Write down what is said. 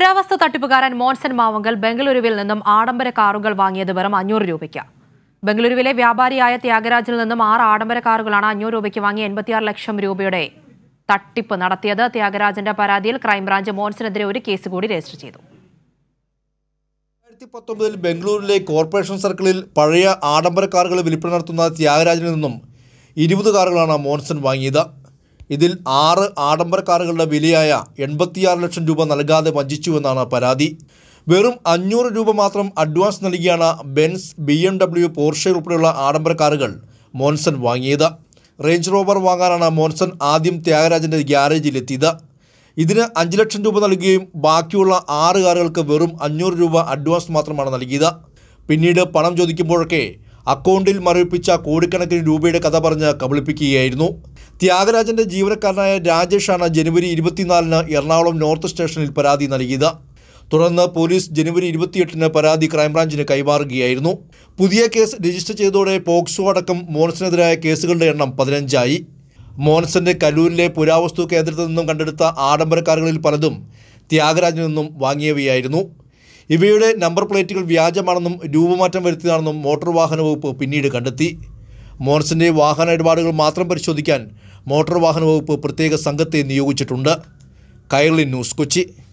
പുരാവസ്തു തട്ടിപ്പുകാരൻ മോൻസൻ മാവങ്കൽ ബംഗളൂരുവിൽ നിന്നും ആഡംബര കാറുകൾ വാങ്ങിയത് വെറും അഞ്ഞൂറ് രൂപയ്ക്ക് ബംഗളൂരുവിലെ വ്യാപാരിയായ ത്യാഗരാജിൽ നിന്നും ആറ് ആഡംബര കാറുകളാണ് അഞ്ഞൂറ് രൂപയ്ക്ക് വാങ്ങി എൺപത്തിയാറ് ലക്ഷം രൂപയുടെ തട്ടിപ്പ് നടത്തിയത് ത്യാഗരാജന്റെ പരാതിയിൽ ക്രൈംബ്രാഞ്ച് മോൻസിനെതിരെ ഒരു കേസ് കൂടി രജിസ്റ്റർ ചെയ്തു പത്തൊമ്പതിൽ ബംഗളൂരിലെ കോർപ്പറേഷൻ സർക്കിളിൽ പഴയ ആഡംബര കാറുകൾ വിൽപ്പന നടത്തുന്ന ത്യാഗരാജിൽ നിന്നും ഇരുപത് കാറുകളാണ് മോൻസൺ വാങ്ങിയത് ഇതിൽ ആറ് ആഡംബര കാറുകളുടെ വിലയായ എൺപത്തിയാറ് ലക്ഷം രൂപ നൽകാതെ വഞ്ചിച്ചുവെന്നാണ് പരാതി വെറും അഞ്ഞൂറ് രൂപ മാത്രം അഡ്വാൻസ് നൽകിയാണ് Benz B M W Porsche ഉൾപ്പെടെയുള്ള ആഡംബര കാറുകൾ മോൻസൺ വാങ്ങിയത് റേഞ്ച് റോവർ വാങ്ങാനാണ് മോൻസൺ ആദ്യം ത്യാഗരാജൻ്റെ ഗ്യാരേജിലെത്തിയത് ഇതിന് അഞ്ച് ലക്ഷം രൂപ നൽകുകയും ബാക്കിയുള്ള ആറ് കാറുകൾക്ക് വെറും അഞ്ഞൂറ് രൂപ അഡ്വാൻസ് മാത്രമാണ് നൽകിയത് പിന്നീട് പണം ചോദിക്കുമ്പോഴൊക്കെ അക്കൗണ്ടിൽ മരവിപ്പിച്ച കോടിക്കണക്കിന് രൂപയുടെ കഥ പറഞ്ഞ് കബളിപ്പിക്കുകയായിരുന്നു ത്യാഗരാജന്റെ ജീവനക്കാരനായ രാജേഷാണ് ജനുവരി ഇരുപത്തിനാലിന് എറണാകുളം നോർത്ത് സ്റ്റേഷനിൽ പരാതി നൽകിയത് തുടർന്ന് പോലീസ് ജനുവരി ഇരുപത്തിയെട്ടിന് പരാതി ക്രൈംബ്രാഞ്ചിന് കൈമാറുകയായിരുന്നു പുതിയ കേസ് രജിസ്റ്റർ ചെയ്തതോടെ പോക്സോ അടക്കം മോൻസിനെതിരായ കേസുകളുടെ എണ്ണം പതിനഞ്ചായി മോൻസന്റെ കല്ലൂരിലെ പുരാവസ്തു കേന്ദ്രത്തിൽ നിന്നും കണ്ടെടുത്ത ആഡംബര കാറുകളിൽ പലതും ത്യാഗരാജിൽ നിന്നും വാങ്ങിയവയായിരുന്നു ഇവയുടെ നമ്പർ പ്ലേറ്റുകൾ വ്യാജമാണെന്നും രൂപമാറ്റം വരുത്തിയതാണെന്നും മോട്ടോർ വാഹന വകുപ്പ് പിന്നീട് കണ്ടെത്തി മോൻസന്റെ വാഹന ഇടപാടുകൾ മാത്രം പരിശോധിക്കാൻ മോട്ടോർ വാഹന വകുപ്പ് പ്രത്യേക സംഘത്തെ നിയോഗിച്ചിട്ടുണ്ട് കൈർലിൻ ന്യൂസ് കൊച്ചി